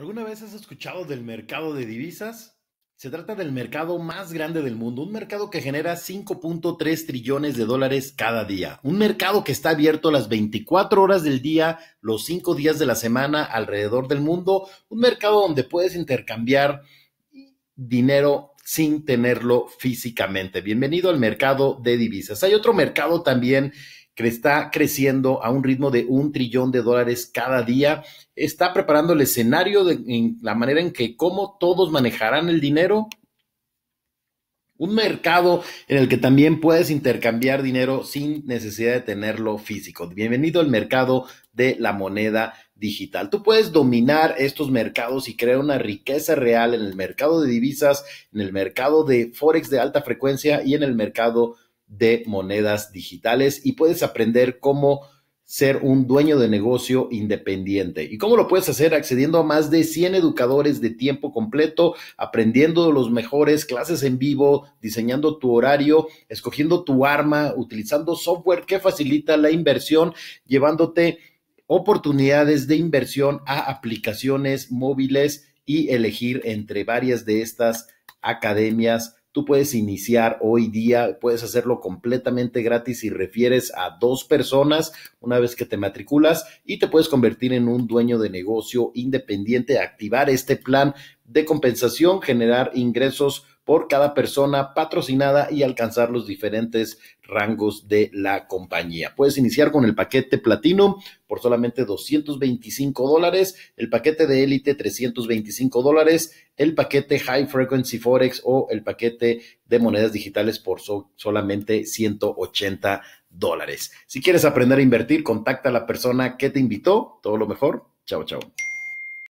¿Alguna vez has escuchado del mercado de divisas? Se trata del mercado más grande del mundo, un mercado que genera 5.3 trillones de dólares cada día, un mercado que está abierto las 24 horas del día, los 5 días de la semana alrededor del mundo, un mercado donde puedes intercambiar dinero sin tenerlo físicamente. Bienvenido al mercado de divisas. Hay otro mercado también que está creciendo a un ritmo de un trillón de dólares cada día. Está preparando el escenario de en la manera en que cómo todos manejarán el dinero. Un mercado en el que también puedes intercambiar dinero sin necesidad de tenerlo físico. Bienvenido al mercado de la moneda digital. Tú puedes dominar estos mercados y crear una riqueza real en el mercado de divisas, en el mercado de forex de alta frecuencia y en el mercado de monedas digitales y puedes aprender cómo ser un dueño de negocio independiente. ¿Y cómo lo puedes hacer? Accediendo a más de 100 educadores de tiempo completo, aprendiendo los mejores, clases en vivo, diseñando tu horario, escogiendo tu arma, utilizando software que facilita la inversión, llevándote oportunidades de inversión a aplicaciones móviles y elegir entre varias de estas academias Tú puedes iniciar hoy día, puedes hacerlo completamente gratis si refieres a dos personas una vez que te matriculas y te puedes convertir en un dueño de negocio independiente, activar este plan de compensación, generar ingresos por cada persona patrocinada y alcanzar los diferentes rangos de la compañía. Puedes iniciar con el paquete platino por solamente 225 dólares, el paquete de élite 325 dólares, el paquete High Frequency Forex o el paquete de monedas digitales por solamente 180 dólares. Si quieres aprender a invertir, contacta a la persona que te invitó. Todo lo mejor. Chao, chao.